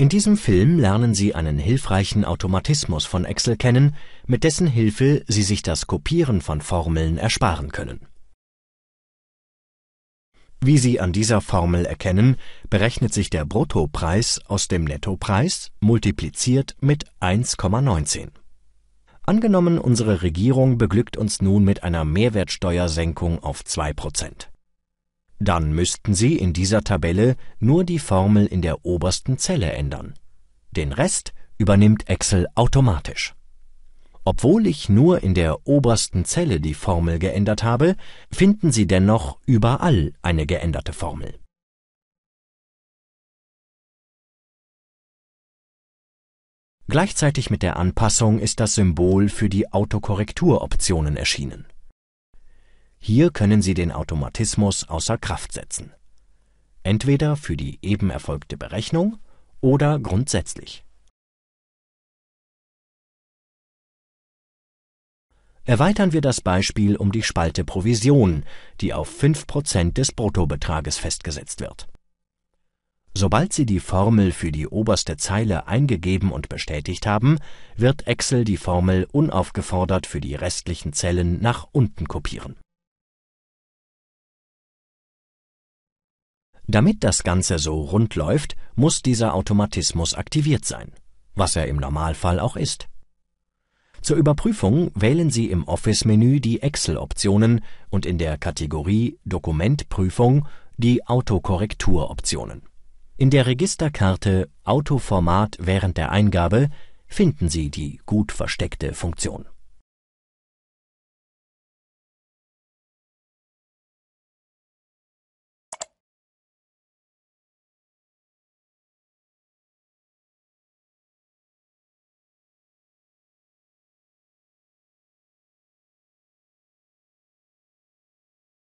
In diesem Film lernen sie einen hilfreichen Automatismus von Excel kennen, mit dessen Hilfe sie sich das Kopieren von Formeln ersparen können. Wie Sie an dieser Formel erkennen, berechnet sich der Bruttopreis aus dem Nettopreis multipliziert mit 1,19. Angenommen, unsere Regierung beglückt uns nun mit einer Mehrwertsteuersenkung auf 2 dann müssten Sie in dieser Tabelle nur die Formel in der obersten Zelle ändern. Den Rest übernimmt Excel automatisch. Obwohl ich nur in der obersten Zelle die Formel geändert habe, finden Sie dennoch überall eine geänderte Formel. Gleichzeitig mit der Anpassung ist das Symbol für die Autokorrekturoptionen erschienen hier können Sie den Automatismus außer Kraft setzen, entweder für die eben erfolgte Berechnung oder grundsätzlich. Erweitern wir das Beispiel um die Spalte Provision, die auf 5 des Bruttobetrages festgesetzt wird. Sobald Sie die Formel für die oberste Zeile eingegeben und bestätigt haben, wird Excel die Formel unaufgefordert für die restlichen Zellen nach unten kopieren Damit das Ganze so rund läuft, muss dieser Automatismus aktiviert sein, was er im Normalfall auch ist. Zur Überprüfung wählen Sie im Office-Menü die Excel-Optionen und in der Kategorie Dokumentprüfung die Autokorrektur-Optionen. In der Registerkarte Autoformat während der Eingabe finden Sie die gut versteckte Funktion